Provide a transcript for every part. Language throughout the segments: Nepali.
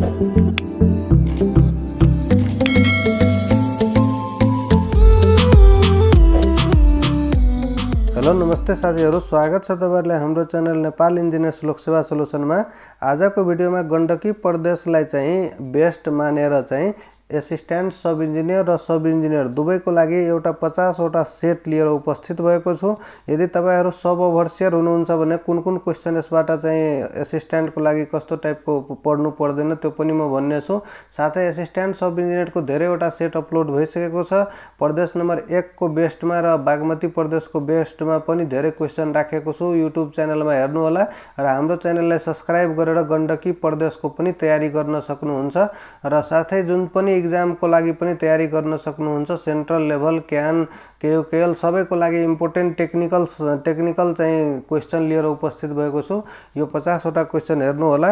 हेलो नमस्ते साथी स्वागत है तब हम चैनल नेपाल इंजीनियर्स लोकसेवा में आज को भिडियो में गंडकी प्रदेश बेस्ट मनेर चाहे एसिस्टेन्ट सब इन्जिनियर र सब इन्जिनियर दुवैको लागि एउटा पचासवटा सेट लिएर उपस्थित भएको छु यदि तपाईँहरू सब ओभरसियर हुनुहुन्छ भने कुन कुन क्वेसन यसबाट चाहिँ एसिस्टेन्टको लागि कस्तो टाइपको पढ्नु पर्दैन त्यो पनि म भन्नेछु साथै एसिस्टेन्ट सब इन्जिनियरको धेरैवटा सेट अपलोड भइसकेको छ प्रदेश नम्बर एकको बेस्टमा र बागमती प्रदेशको बेस्टमा पनि धेरै क्वेसन राखेको छु युट्युब च्यानलमा हेर्नुहोला र हाम्रो च्यानललाई सब्सक्राइब गरेर गण्डकी प्रदेशको पनि तयारी गर्न सक्नुहुन्छ र साथै जुन पनि इक्जामको लागि पनि तयारी गर्न सक्नुहुन्छ सेन्ट्रल लेभल क्यान केएल सबैको लागि इम्पोर्टेन्ट टेक्निकल टेक्निकल चाहिँ क्वेसन लिएर उपस्थित भएको छु यो पचासवटा क्वेसन हेर्नुहोला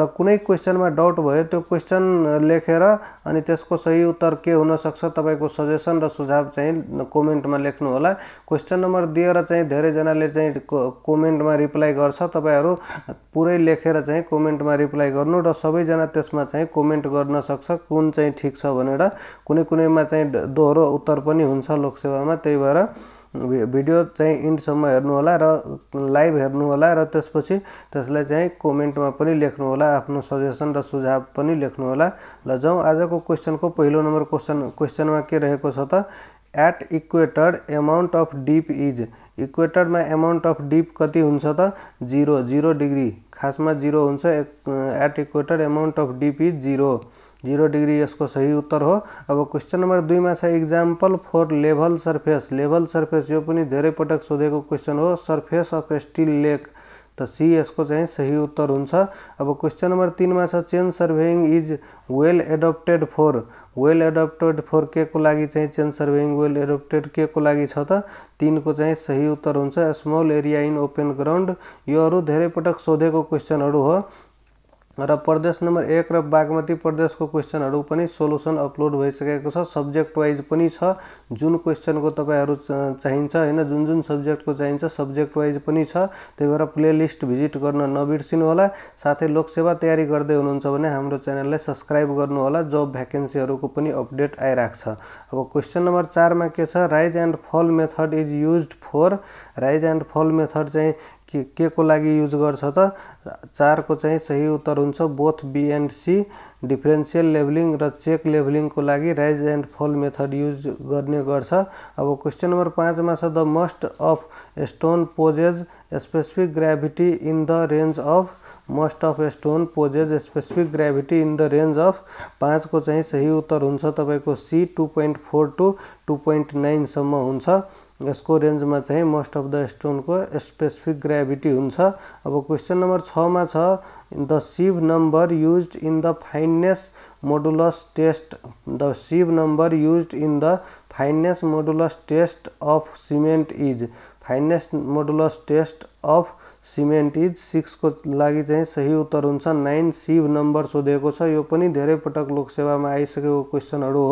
र कुनै क्वेसनमा डाउट भयो त्यो क्वेसन लेखेर अनि त्यसको सही उत्तर के हुनसक्छ तपाईँको सजेसन र सुझाव चाहिँ कमेन्टमा लेख्नुहोला क्वेसन नम्बर दिएर चाहिँ धेरैजनाले चाहिँ कमेन्टमा रिप्लाई गर्छ तपाईँहरू पुरै लेखेर चाहिँ कमेन्टमा रिप्लाई गर्नु र सबैजना त्यसमा चाहिँ कमेन्ट गर्न सक्छ कुन चाहिँ ठीक छ भनेर कुनै कुनैमा चाहिँ दोहोरो उत्तर पनि हुन्छ में ते भर भिडियो चाहे इंडसम हेन हो लाइव हेन हो रेस त्यसलाई कमेंट में लेख्हला आपको सजेसन र सुझाव पनि लेख्नुहोला ल जाउँ को पेल नंबर क्वेश्चन क्वेश्चन में के रहे त at equator amount of dip is equator में एमाउंट अफ डिप कति हो जीरो जीरो डिग्री खास में zero at equator amount of dip is zero zero degree इसको सही उत्तर हो अब क्वेश्चन नंबर दुई में example for level surface level surface यो पनि धेरै पटक सोधे क्वेश्चन हो सर्फेस अफ स्टील लेक त सी इसको सही उत्तर अब क्वेश्चन नंबर तीन में chain surveying is well adapted for well adapted for के को लागि चेन सर्भेइङ वेल एडप्टेड के को लगी तीन को सही उत्तर हो small area in open ground योहरू धेरै पटक सोधेको हो र प्रदेश नम्बर एक र बागमती प्रदेशको क्वेसनहरू पनि सोलुसन अपलोड भइसकेको छ सब्जेक्ट वाइज पनि छ जुन क्वेसनको तपाईँहरू चाहिन्छ होइन जुन जुन सब्जेक्टको चाहिन्छ सब्जेक्ट वाइज पनि छ त्यही भएर प्लेलिस्ट भिजिट गर्न नबिर्सिनु होला साथै लोकसेवा तयारी गर्दै हुनुहुन्छ भने हाम्रो च्यानललाई सब्सक्राइब गर्नुहोला जब भ्याकेन्सीहरूको पनि अपडेट आइरहेको छ अब क्वेसन नम्बर चारमा के छ rise and fall method is use for rise and fall method चाहिँ के को लागि युज गर्छ त चारको चाहिँ सही उत्तर हुन्छ both B and C differential levelling र चेक लेभलिङको लागि rise and fall method use गर्ने गर्छ अब क्वेसन नम्बर पाँचमा छ the most of stone possesses specific gravity in the range of most of stone possesses specific gravity in the range of पाँचको चाहिँ सही उत्तर हुन्छ तपाईँको C two point four to two point नाइनसम्म हुन्छ यसको रेन्जमा चाहिँ मोस्ट अफ द स्टोनको स्पेसिफिक ग्राभिटी हुन्छ अब क्वेसन नम्बर छमा छ the sieve number use in the fineness modulus test the sieve number use in the fineness modulus test of cement is fineness modulus test of cement is six को लगी सही उत्तर हो नाइन सीव नंबर सोधे छ यो पनि धेरै पटक लोकसेवामा क्वेश्चन हो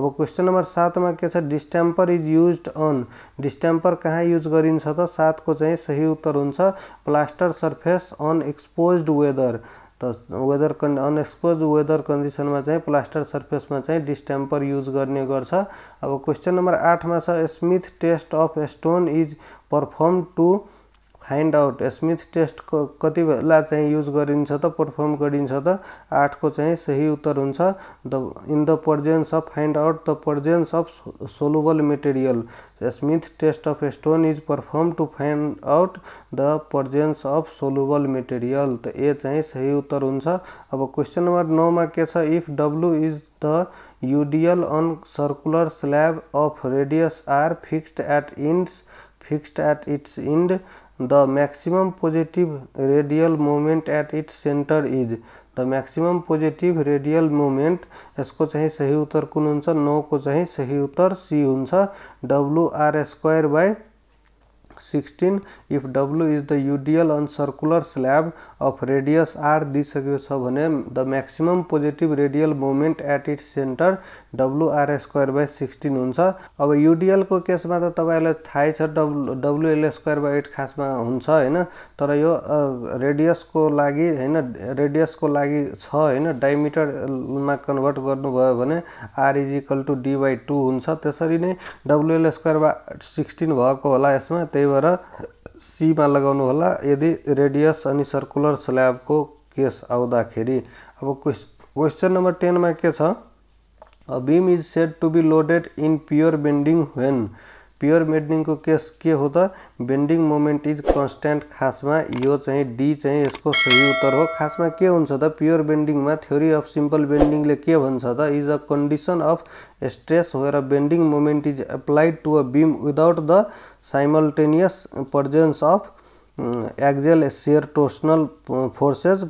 अब क्वेसन नंबर सात के छ इज यूज अन डिस्टैंपर कह यूज कर सात को सही उत्तर हो plaster surface unexposed weather त वेदर कंड अनएक्सपोज वेदर में चाहे प्लास्टर सर्फेस में चाहे डिस्टैंपर यूज करने अब क्वेश्चन नंबर आठ में Smith test of stone is perform to find out Smith टेस्टको कति बेला चाहिँ युज गरिन्छ त पर्फर्म गरिन्छ त आठको सही उत्तर हो in the presence of find out the presence of soluble material Smith test of stone is perform to find out the presence of soluble material त ए सही उत्तर हुन्छ अब क्वेसन नम्बर नौमा के if W is the UDL on circular slab of radius R fixed at ends fixed at its end the maximum positive radial moment at its centre is the maximum positive radial moment इसको चाहिँ सही उत्तर कुन हुन्छ नौको चाहिँ सही उत्तर सी हुन्छ WR square by 16 if w is the UDL on circular slab of radius R दिइसकेको छ भने the maximum positive radial moment at its centre WR square by sixteen हुन्छ अब युडिएलको केसमा त तपाईँहरूलाई थाहै छ W WL square by eight खासमा हुन्छ होइन तर यो रेडियसको लागि होइन रेडियसको लागि छ होइन डाइमिटरमा कन्भर्ट गर्नुभयो भने R is equal to D by two हुन्छ त्यसरी नै डब्लुएल स्क्वायर बाई सिक्सटिन भएको होला यसमा त्यही भर सी में लगन हो यदि रेडियस अनि सर्कुलर स्लैब को केस आउदाखे अब क्वेश्चन नंबर टेन में के beam is said to be loaded in pure bending when pure bending को केस के होता बेन्डिंग मोमेंट इज खास में यो चाहे डी चाहे इसको सही उत्तर हो में के होता तो प्योर में थ्योरी अफ सीम्पल बेन्डिंग ने के भन्छ त is a condition of stress where bending moment is applied to a beam without the simultaneous presence of axial shear torsional forces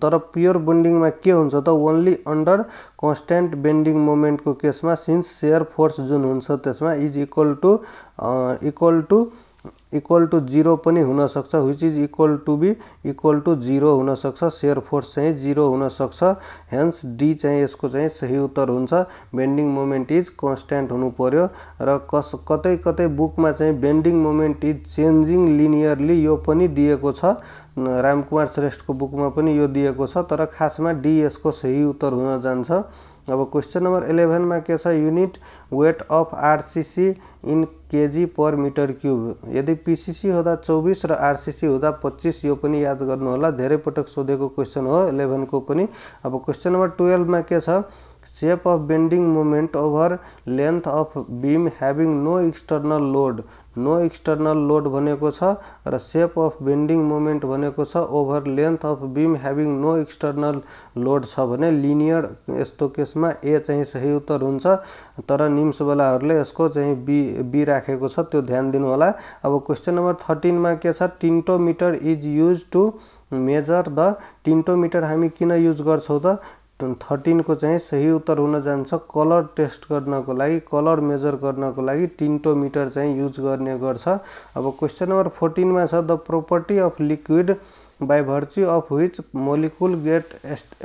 तर प्योर बेन्डिङमा के हुन्छ त ओन्ली अन्डर कन्सटेन्ट बेन्डिङ मोमेन्टको केसमा सिन्स सेयर फोर्स जुन हुन्छ त्यसमा is equal to equal to equal to zero पनि हुनसक्छ which is equal to B equal to zero हुनसक्छ सेयर फोर्स चाहिँ जिरो हुनसक्छ हेन्स डी चाहिँ यसको चाहिँ सही उत्तर हुन्छ बेन्डिङ मोमेन्ट इज कन्सट्यान्ट हुनु पर्यो र कस कतै कतै बुकमा चाहिँ bending moment is changing linearly यो पनि दिएको छ रामकुमार श्रेष्ठको बुकमा पनि यो दिएको छ तर खासमा डी यसको सही उत्तर हुन जान्छ अब क्वेसन नम्बर इलेभेनमा के छ unit weight of RCC in KG per metre cube यदि पिसिसी हुँदा चौबिस र आरसिसी हुँदा पच्चिस यो पनि याद गर्नुहोला धेरै पटक सोधेको क्वेसन हो इलेभेनको पनि अब क्वेसन नम्बर टुवेल्भमा के छ shape of bending moment over length of beam having no external load no external load भनेको छ र सेप अफ बेन्डिङ मोमेन्ट भनेको छ over length of beam having no external load छ भने लिनियर यस्तो केसमा ए चाहिँ सही उत्तर हुन्छ तर निम्सवालाहरूले यसको चाहिँ बी बी राखेको छ त्यो ध्यान दिनुहोला अब क्वेसन नम्बर थर्टिनमा के छ tintometer is use to measure the tintometer हामी किन युज गर्छौँ त थर्टिन चाहिँ सही उत्तर होना जान्छ कलर टेस्ट गर्नको लागि कलर मेजर गर्नको लागि टिन्टोमिटर चाहिँ युज गर्ने गर्छ अब क्वेसन नम्बर फोर्टिनमा छ the property of liquid by virtue of which molecule get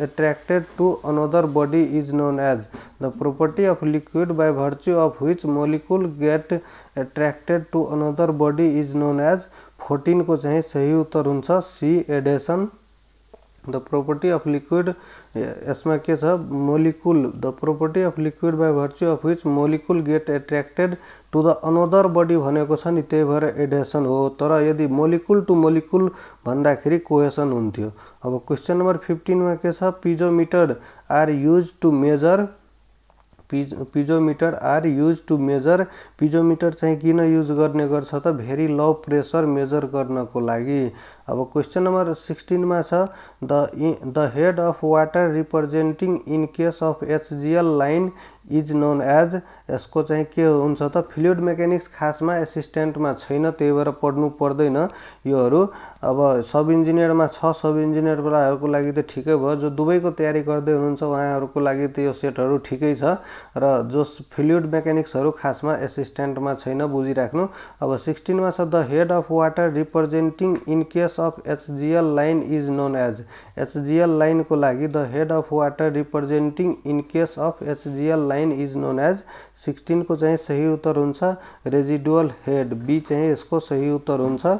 attracted to another body is known as the property of liquid by virtue of which molecule get attracted to another body is known as fourteen को सही उत्तर हुन्छ C adhesion the property of liquid यसमा के छ molecule the property of liquid by virtue of which molecule get attracted to the another body भनेको छ नि त्यही भएर एडेसन हो तर यदि मोलिकुल टु मोलिकुल भन्दाखेरि कोहेसन हुन्थ्यो अब क्वेसन नम्बर फिफ्टिनमा के छ piezometer are use to measure पिज piezometer are use to measure piezometer चाहिँ किन युज गर्ने गर्छ त भेरी लो प्रेसर मेजर गर्नको लागि अब क्वेसन नम्बर सिक्सटिनमा छ the the head of water representing in case of HGL line is known as यसको चाहिँ के हुन्छ त फ्लुइड मेकानिक्स खासमा एसिस्टेन्टमा छैन त्यही भएर पढ्नु पर्दैन योहरू अब सब इन्जिनियरमा छ सब इन्जिनियरवालाहरूको लागि त ठिकै भयो जो दुवैको तयारी गर्दै हुनुहुन्छ उहाँहरूको लागि त यो सेटहरू ठिकै छ र जो फ्लुइड मेकानिक्सहरू खासमा एसिस्टेन्टमा छैन बुझिराख्नु अब सिक्सटिनमा छ the head of water representing in case of HGL line is known as HGL line को लगी the head of water representing in case of HGL line is known as sixteen को सही उत्तर रेजिडुअल हेड बी चाहे इसको सही उत्तर होता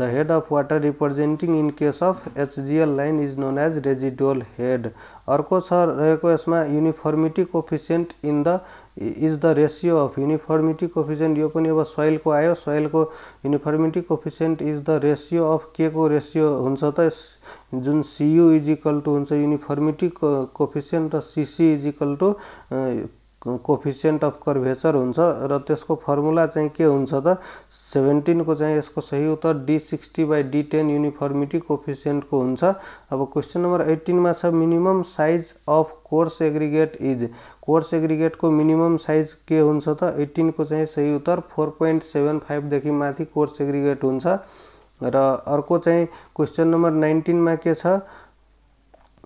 the head of water representing in case of HGL line is known as residual head अर्को छ रहेको यसमा uniformity coefficient in the is the ratio of uniformity coefficient यो पनि अब सोइलको आयो सोइलको uniformity coefficient is the ratio of के को रेसियो हुन्छ त जुन सियु इक्वल टु हुन्छ युनिफर्मिटी कोफिसियन्ट र CC equal to coefficient of curvature हुन्छ र त्यसको फर्मुला चाहिँ के हुन्छ त सेभेन्टिनको चाहिँ यसको सही उत्तर D sixty by D ten uniformity कोफिसियन्टको हुन्छ अब क्वेसन नम्बर एट्टिनमा छ minimum size of coarse aggregate is coarse एग्रिगेटको मिनिमम साइज के हुन्छ त एट्टिनको चाहिँ सही उत्तर फोर पोइन्ट सेभेन फाइभदेखि माथि कोर्स एग्रिगेट हुन्छ र अर्को चाहिँ क्वेसन नम्बर नाइन्टिनमा के छ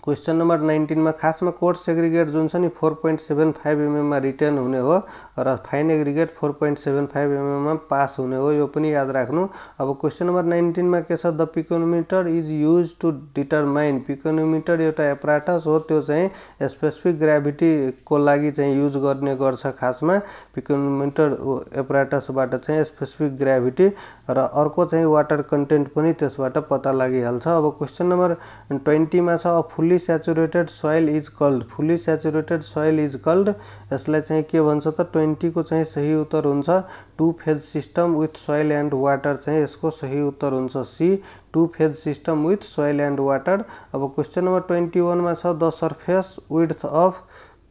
क्वेसन नम्बर नाइन्टिनमा खासमा कोर्स एग्रिगेट जुन छ नि फोर पोइन्ट सेभेन फाइभ एमएममा रिटर्न हुने हो र fine aggregate four point seven five एमएममा पास हुने हो यो पनि याद राख्नु अब क्वेसन नम्बर नाइन्टिनमा के छ the pycnometer is use to determine pycnometer एउटा एपराटस हो त्यो चाहिँ स्पेसिफिक ग्राभिटीको लागि चाहिँ युज गर्ने गर्छ खासमा पिकोनोमिटर एपराटसबाट चाहिँ स्पेसिफिक ग्राभिटी र अर्को चाहिँ वाटर कन्टेन्ट पनि त्यसबाट पत्ता लागिहाल्छ अब क्वेसन नम्बर ट्वेन्टीमा छ fully fully saturated soil is called fully saturated soil is called यसलाई चाहिँ के तो सही उत्तर हो two phase system with soil and water चाहिँ इसको सही उत्तर हो C two phase system with soil and water अब क्वेश्चन नंबर ट्वेंटी वन में the surface width of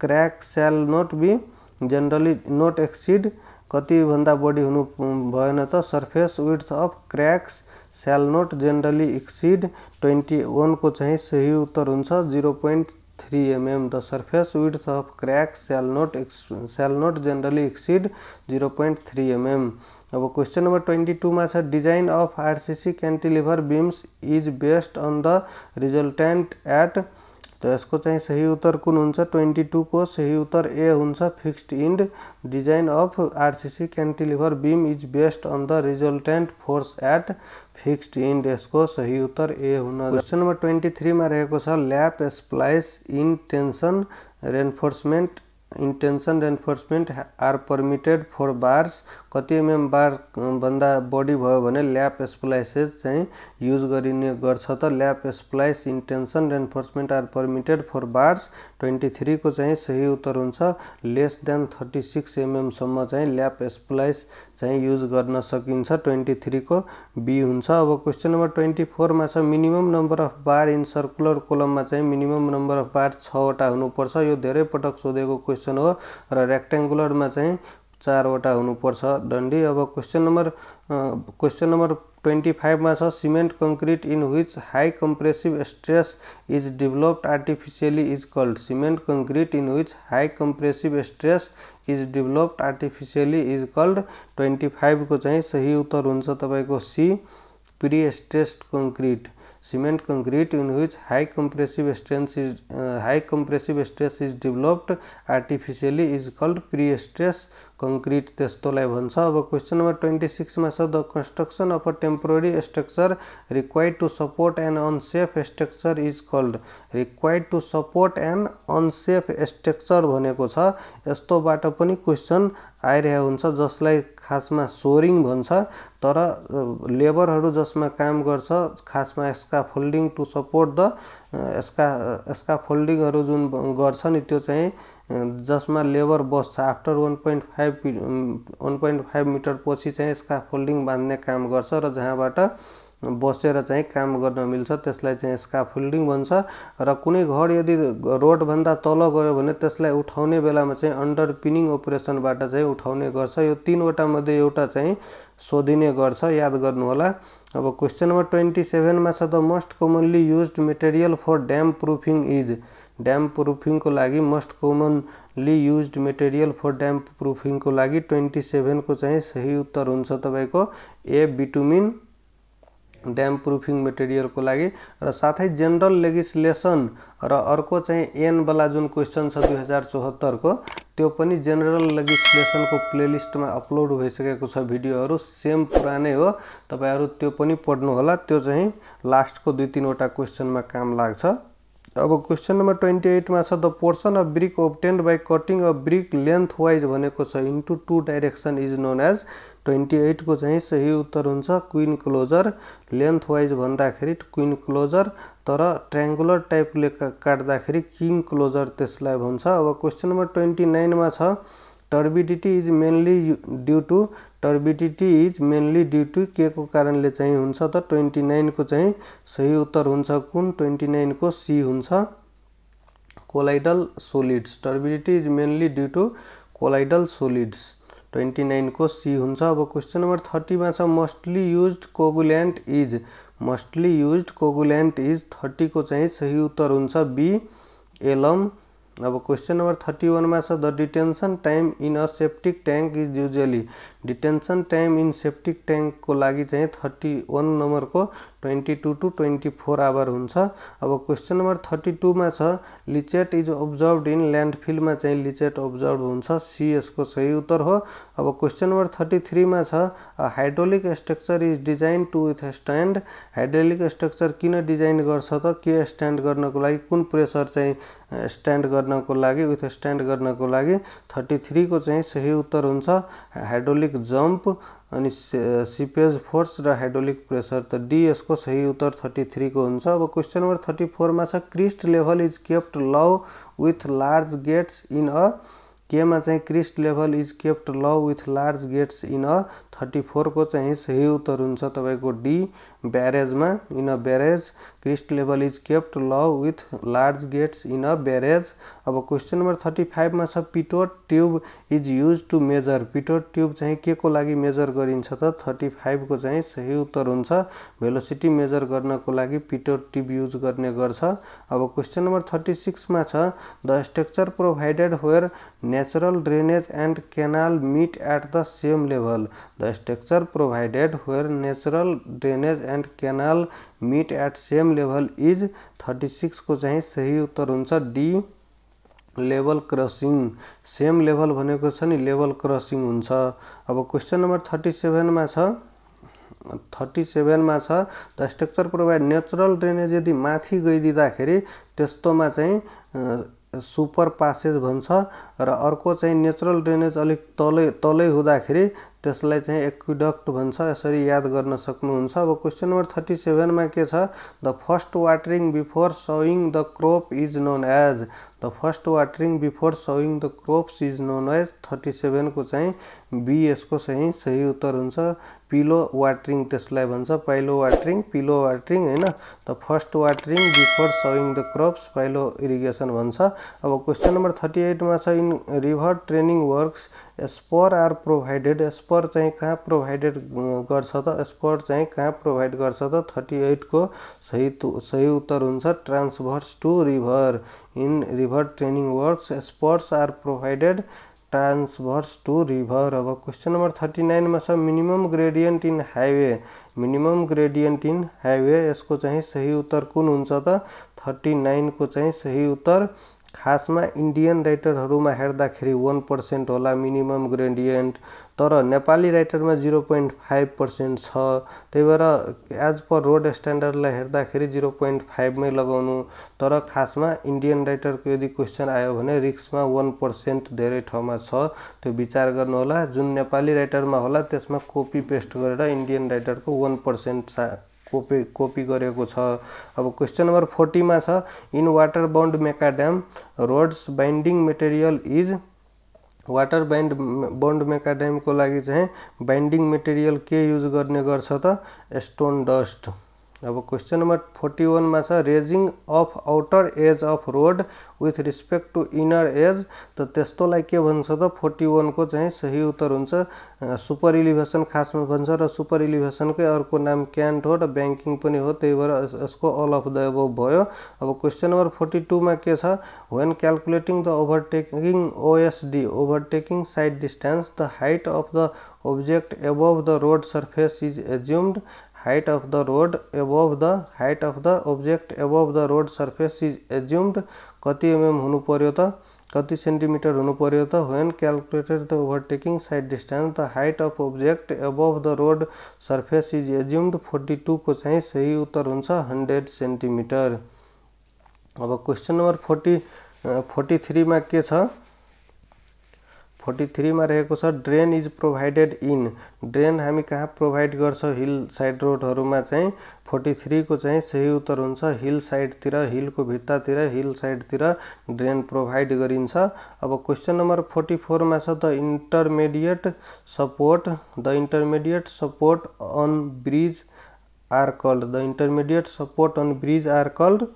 crack shall not be generally not exceed कति बढी बड़ी भएन तो surface width of cracks not generally exceed twenty वन को चाहिए सही उत्तर हो zero point three M M the surface width of crack not एक्स shall not generally exceed zero point three M M अब क्वेश्चन नंबर ट्वेंटी टू में design of RCC cantilever beams is based on the resultant at यसको चाहिँ सही उत्तर कुन हुन्छ ट्वेन्टी टूको सही उत्तर ए हुन्छ fixed end design of RCC cantilever beam is based on the resultant force at fixed end यसको सही उत्तर ए हुन क्वेसन नम्बर ट्वेन्टी थ्रीमा रहेको छ lap splice in tension reinforcement in tension enforcement are permitted for bars कति एमएम बार भन्दा बढी भयो भने ल्याप स्प्लाइसेस चाहिँ युज गरिने गर्छ त lap splice in tension reinforcement are permitted for bars twenty थ्रीको चाहिँ सही उत्तर हुन्छ लेस देन थर्टी सिक्स एमएमसम्म चाहिँ ल्याप स्प्लाइस चाहिँ युज गर्न सकिन्छ ट्वेन्टी थ्रीको बी हुन्छ अब क्वेसन नम्बर ट्वेन्टी फोरमा छ minimum number of bar in circular कोलममा चाहिँ मिनिमम नम्बर अफ बार छवटा हुनुपर्छ यो धेरै पटक सोधेको क्वेसन हो र रेक्ट्याङ्गुलरमा चाहिँ चारवटा हुनुपर्छ डन्डी अब question number question number twenty फाइभमा छ cement concrete in which high compressive stress is developed artificially is called cement concrete in which high compressive stress is developed artificially is called twenty फाइभको चाहिँ सही उत्तर हुन्छ तपाईँको C pre stressed concrete cement concrete in which high compressive strains is high compressive stress is developed artificially is called pre stress concrete त्यस्तोलाई भन्छ अब क्वेसन नम्बर ट्वेन्टी सिक्समा छ the construction of a temporary structure required to support an unsafe structure is called required to support an unsafe structure भनेको छ यस्तोबाट पनि क्वेसन आइरहेको हुन्छ जसलाई खासमा सोरिङ भन्छ तर लेबरहरू जसमा काम गर्छ खासमा यसका फोल्डिङ टु सपोर्ट द यसका यसका फोल्डिङहरू जुन गर्छ नि त्यो चाहिँ जसमा लेबर बस्छ after one point five one point five metre पछि चाहिँ यसका फोल्डिङ बाँध्ने काम गर्छ र जहाँबाट बसेर चाहिँ काम गर्न मिल्छ त्यसलाई चाहिँ यसका फोल्डिङ भन्छ र कुनै घर यदि रोडभन्दा तल गयो भने त्यसलाई उठाउने बेलामा चाहिँ अन्डर पिनिङ अपरेसनबाट चाहिँ उठाउने गर्छ यो तिनवटा मध्ये एउटा चाहिँ सोधिने गर्छ याद गर्नुहोला अब क्वेसन नम्बर ट्वेन्टी सेभेनमा छ the most commonly use material for dam proofing is damp प्रुफिङको लागि most commonly use material for damp प्रुफिङको लागि ट्वेन्टी सेभेनको चाहिँ सही उत्तर हुन्छ तपाईँको ए बिटुमिन ड्याम प्रुफिङ मेटेरियलको लागि र साथै जेनरल लेजिस्लेसन र अर्को चाहिँ एनवाला जुन क्वेसन छ दुई हजार चौहत्तरको त्यो पनि जेनरल लेगिस्लेसनको प्लेलिस्टमा अपलोड भइसकेको छ भिडियोहरू सेम पुरानै हो तपाईँहरू त्यो पनि पढ्नुहोला त्यो चाहिँ लास्टको दुई तिनवटा क्वेसनमा काम लाग्छ अब क्वेसन नम्बर ट्वेन्टी एटमा छ the portion of brick obtained by cutting a brick length wise भनेको छ into two direction is known as twenty एटको चाहिँ सही उत्तर हुन्छ क्विन क्लोजर लेन्थ वाइज भन्दाखेरि क्विन क्लोजर तर ट्रायङ्गुलर टाइपले काट्दाखेरि किङ क्लोजर त्यसलाई भन्छ अब क्वेसन नम्बर ट्वेन्टी नाइनमा छ turbidity is mainly due to turbidity is mainly due to के को कारणले चाहिँ हुन्छ त ट्वेन्टी नाइनको चाहिँ सही उत्तर हुन्छ कुन ट्वेन्टी नाइनको सी हुन्छ colloidal solids turbidity is mainly due to colloidal solids twenty नाइनको सी हुन्छ अब क्वेसन नम्बर थर्टीमा छ mostly use coagulant is mostly use coagulant is थर्टीको चाहिँ सही उत्तर हुन्छ बी एलम अब क्वेश्चन नंबर थर्टी वन में the detention time in a septic tank is usually detention time in septic ट्याङ्कको लागि चाहिँ थर्टी वान नम्बरको twenty two to twenty four hour हुन्छ अब क्वेसन नम्बर थर्टी टूमा छ leachate is observe in land फिल्डमा चाहिँ लिचेट अब्जर्भ हुन्छ सी यसको सही उत्तर हो अब क्वेसन नम्बर थर्टी थ्रीमा छ hydraulic structure is design to withstand hydraulic structure किन डिजाइन गर्छ त के स्ट्यान्ड गर्नको लागि कुन प्रेसर चाहिँ स्ट्यान्ड गर्नको लागि विथ स्ट्यान्ड गर्नको लागि थर्टी थ्रीको चाहिँ सही उत्तर हुन्छ हाइड्रोलिक हाइड्रोलिक जम्प अनि सिपेज फोर्स र हाइड्रोलिक प्रेसर त डी यसको सही उत्तर थर्टी थ्रीको हुन्छ अब क्वेसन नम्बर थर्टी फोरमा छ crest level is kept low with large gates in a केमा चाहिँ crest level is kept low with large gates in a thirty फोरको चाहिँ सही उत्तर हुन्छ तपाईँको डी ब्यारेजमा in a barrage crest level is kept low with large gates in a barrage अब क्वेसन नम्बर थर्टी फाइभमा छ pitot tube is use to measure pitot tube चाहिँ के को लागि मेजर गरिन्छ त थर्टी फाइभको चाहिँ सही उत्तर हुन्छ भेलोसिटी मेजर गर्नको लागि पिटोट ट्युब युज गर्ने गर्छ अब क्वेसन नम्बर थर्टी सिक्समा छ the structure provided where natural drainage and canal meet at the same level The structure provided where natural drainage and canal meet at same level is 36 को चाहिँ सही उत्तर हुन्छ D level crossing same level भनेको छ नि लेभल क्रसिङ हुन्छ अब क्वेसन नम्बर थर्टी सेभेनमा छ थर्टी सेभेनमा छ the structure provide natural drainage यदि माथि गइदिँदाखेरि त्यस्तोमा चाहिँ सुपर पासेज भन्छ र अर्को चाहिँ नेचरल ड्रेनेज अलिक तलै तलै हुँदाखेरि त्यसलाई चाहिँ एक्विडक्ट भन्छ यसरी याद गर्न सक्नुहुन्छ अब क्वेसन नम्बर थर्टी सेभेनमा के छ the first watering before sowing the crop is known as the first watering before sowing the crops is known as thirty सेभेनको चाहिँ बी यसको चाहिँ सही उत्तर हुन्छ पिलो वाटरिङ त्यसलाई भन्छ पहिलो वाटरिङ पिलो वाटरिङ होइन the first watering before sowing the crops पहिलो इरिगेसन भन्छ अब क्वेसन नम्बर थर्टी एटमा छ in river training works spur are provided spur चाहिँ कहाँ प्रोभाइडेड गर्छ त स्पर चाहिँ कहाँ प्रोभाइड गर्छ त थर्टी एटको सही सही उत्तर हुन्छ transverse to river in river training works spurs are provided transverse to river अब क्वेश्चन नंबर थर्टी नाइन में सब minimum gradient in highway minimum gradient in highway इसको सही उत्तर कौन हो त थर्टी नाइनको चाहिँ सही उत्तर खासमा इन्डियन राइटरहरूमा हेर्दाखेरि वान पर्सेन्ट होला मिनिमम ग्रेडियन्ट तर नेपाली राइटरमा जिरो पोइन्ट फाइभ पर्सेन्ट छ त्यही भएर एज पर रोड स्ट्यान्डर्डलाई हेर्दाखेरि जिरो पोइन्ट फाइभमै लगाउनु तर खासमा इन्डियन राइटरको यदि क्वेसन आयो भने रिक्समा वान पर्सेन्ट धेरै ठाउँमा छ त्यो विचार गर्नुहोला जुन नेपाली राइटरमा होला त्यसमा कोपी पेस्ट गरेर इन्डियन राइटरको वान पर्सेन्ट कोपी कोपी गरेको छ अब क्वेसन नम्बर फोर्टीमा छ in water bound macadam roads binding material is water bind bound मेकाड्यामको लागि चाहिँ बाइन्डिङ मेटेरियल के युज गर्ने गर्छ त स्टोन डस्ट अब क्वेसन नम्बर फोर्टी वानमा छ raising of outer edge of road with respect to inner edge त त्यस्तोलाई के भन्छ त फोर्टी वानको चाहिँ सही उत्तर हुन्छ सुपर इलिभेसन खासमा भन्छ र सुपर इलिभेसनकै अर्को नाम क्यान्ट हो र ब्याङ्किङ पनि हो त्यही भएर यसको अल अफ द एबो भयो अब क्वेसन नम्बर फोर्टी टूमा के छ when calculating the overtaking OSD overtaking sight distance the height of the object above the road surface is assumed height of the road above the height of the object above the road surface is assumed kati mm hunu paryo kati centimeter hunu paryo when calculated the overtaking side distance the height of object above the road surface is assumed 42 को चाहिँ सही उत्तर हुन्छ 100 सेन्टिमिटर अब क्वेसन नम्बर 40 43 मा के छ फोर्टी थ्रीमा रहेको छ drain is provided in drain हामी कहाँ प्रोभाइड गर्छौँ हिल साइड रोडहरूमा चाहिँ फोर्टी थ्रीको चाहिँ सही उत्तर हुन्छ हिल साइडतिर हिलको भित्तातिर हिल साइडतिर ड्रेन प्रोभाइड गरिन्छ अब क्वेसन नम्बर फोर्टी फोरमा छ the intermediate support the intermediate support on bridge are called the intermediate support on bridge are called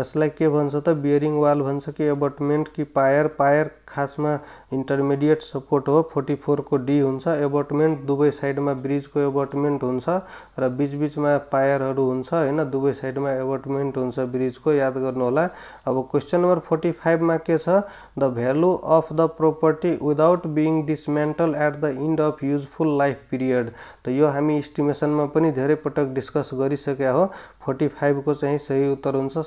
यसलाई के भन्छ त बियरिङ वाल भन्छ कि एबटमेन्ट कि पायर पायर खासमा इन्टरमिडिएट सपोर्ट हो फोर्टी फोरको डी हुन्छ एबटमेन्ट दुवै साइडमा ब्रिजको एबटमेन्ट हुन्छ र बिचबिचमा पायरहरू हुन्छ होइन दुवै साइडमा एबटमेन्ट हुन्छ ब्रिजको याद गर्नुहोला अब क्वेसन नम्बर फोर्टी फाइभमा के छ the value of the property without being dismantle at the end of useful life period त यो हामी इस्टिमेसनमा पनि धेरै पटक डिस्कस गरिसकेका हो फोर्टी फाइव को सही उत्तर हुन्छ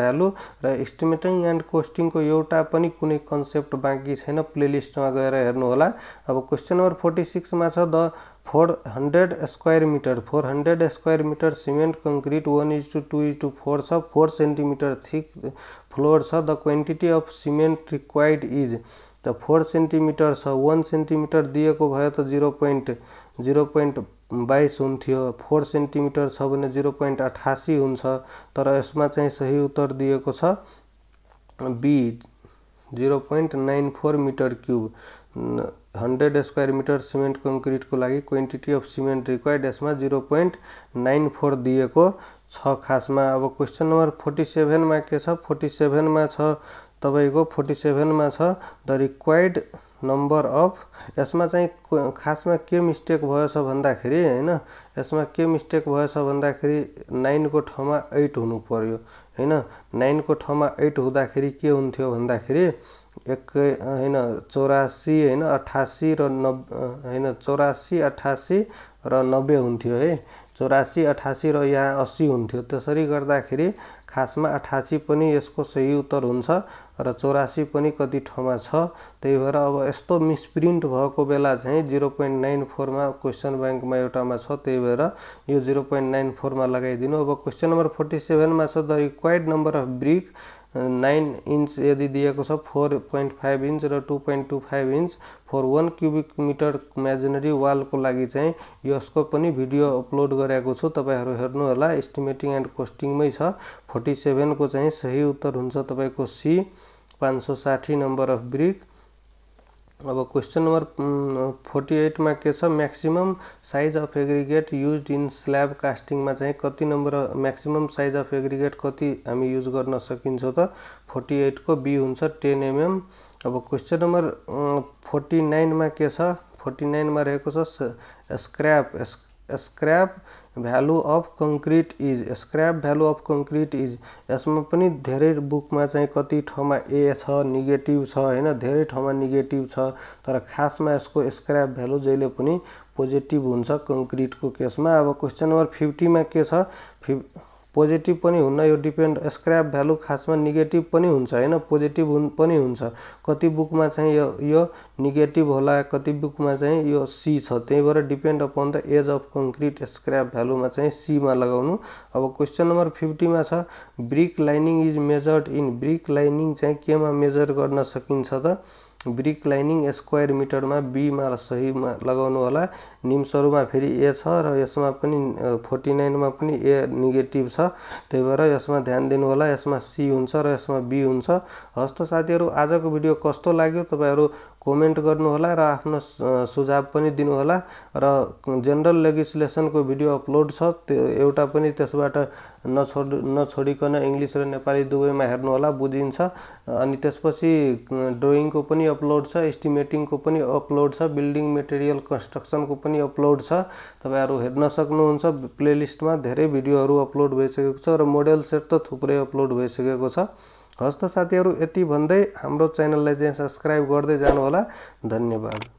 भैल्यू रिमेटिंग एंड कोस्टिंग को कोस्टिङको कुछ कंसेप्ट बाकी कन्सेप्ट बाँकी छैन प्लेलिस्टमा अब क्वेश्चन नंबर फोर्टी सिक्स छ the four hundred square metre four hundred square metre cement concrete one is two two is two four छ फोर सेंटीमीटर थिक फ्लोर छ the of cement required is the four centimetre छ वन सेंटीमीटर दिएको भाई तो जीरो पोइंट जीरो पोइन्ट बाइस हुन्थ्यो फोर सेन्टिमिटर छ भने जिरो पोइन्ट अठासी हुन्छ तर यसमा चाहिँ सही उत्तर दिएको छ B zero point nine four metre cube hundred square metre cement कङ्क्रिटको लागि क्वान्टिटी अफ सिमेन्ट रिक्वायर्ड यसमा जिरो पोइन्ट नाइन फोर दिएको छ खासमा अब क्वेसन नम्बर फोर्टी सेभेनमा के छ फोर्टी सेभेनमा छ तपाईँको फोर्टी सेभेनमा छ द रिक्वायर्ड नम्बर अफ यसमा चाहिँ खासमा के मिस्टेक भएछ भन्दाखेरि होइन यसमा के मिस्टेक भएछ भन्दाखेरि नाइनको ठाउँमा एट हुनु पर्यो होइन नाइनको ठाउँमा एट हुँदाखेरि के हुन्थ्यो भन्दाखेरि एकै होइन चौरासी होइन अठासी र नब् होइन चौरासी अठासी र नब्बे हुन्थ्यो है चौरासी अठासी र यहाँ असी हुन्थ्यो त्यसरी गर्दाखेरि खास में अठासी इसको सही उत्तर हो र चौरासी कति ठाउँमा ते भर अब यो मिसप्रिन्ट भएको बेला चाहिँ जिरो पोइन्ट नाइन फोरमा क्वेसन में एउटामा में त्यही भएर यह जीरो पोइंट नाइन में लगाइन अब क्वेश्चन नंबर फोर्टी सेवेन में the required number of brick nine inch यदि दिएको छ फोर पोइन्ट फाइभ इन्च र two point two five inch four one cubic metre masonry वालको लागि चाहिँ यसको पनि भिडियो अपलोड गरेको छु तपाईँहरू हेर्नुहोला इस्टिमेटिङ एन्ड कोस्टिङमै छ फोर्टी सेभेनको चाहिँ सही उत्तर हुन्छ तपाईँको सी पाँच सौ साठी नम्बर अफ ब्रिक अब क्वेसन नम्बर फोर्टी एटमा के छ maximum size of aggregate use in slab कास्टिङमा चाहिँ कति number maximum size of aggregate कति हामी युज गर्न सकिन्छ त फोर्टी एटको बी हुन्छ टेन एमएम अब क्वेसन नम्बर फोर्टी नाइनमा के छ फोर्टी नाइनमा रहेको छ scrap scrap value of concrete is scrap value of concrete is यसमा पनि धेरै बुकमा चाहिँ कति ठाउँमा ए छ नेगेटिभ छ होइन धेरै ठाउँमा नेगेटिभ छ तर खासमा यसको स्क्र्याप भ्यालु जहिले पनि पोजिटिभ हुन्छ कङ्क्रिटको केसमा अब क्वेसन नम्बर फिफ्टीमा के छ फिफ पोजिटिभ पनि हुन्न यो डिपेन्ड स्क्र्याप भ्यालु खासमा नेगेटिभ पनि हुन्छ होइन पोजिटिभ हुन् पनि हुन्छ कति बुकमा चाहिँ यो यो नेगेटिभ होला कति बुकमा चाहिँ यो सी छ त्यही भएर depend upon the age of concrete scrap भ्यालुमा चाहिँ सीमा लगाउनु अब क्वेसन नम्बर फिफ्टीमा छ brick lining is measured in brick lining चाहिँ केमा मेजर गर्न सकिन्छ त ब्रिक लाइनिङ स्क्वायर मिटरमा बीमा सहीमा लगाउनु होला निम्सहरूमा फेरि ए छ र यसमा पनि फोर्टी नाइनमा पनि ए नेगेटिभ छ त्यही भएर यसमा ध्यान दिनुहोला यसमा सी हुन्छ र यसमा बी हुन्छ हस् त साथीहरू आजको भिडियो कस्तो लाग्यो तपाईँहरू कमेन्ट गर्नुहोला र आफ्नो सुझाव पनि दिनुहोला र जेनरल लेगिसलेसनको भिडियो अपलोड छ त्यो एउटा पनि त्यसबाट नछोड नछोडिकन इङ्ग्लिस र नेपाली दुवैमा हेर्नुहोला बुझिन्छ अनि त्यसपछि ड्रइङको पनि अपलोड छ एस्टिमेटिङको पनि अपलोड छ बिल्डिङ मेटेरियल कन्स्ट्रक्सनको पनि अपलोड छ तपाईँहरू हेर्न सक्नुहुन्छ प्लेलिस्टमा धेरै भिडियोहरू अपलोड भइसकेको छ र मोडेल सेट त थुप्रै अपलोड भइसकेको छ हस्त साथीहरू यति भन्दै हाम्रो च्यानललाई चाहिँ सब्सक्राइब गर्दै जानुहोला धन्यवाद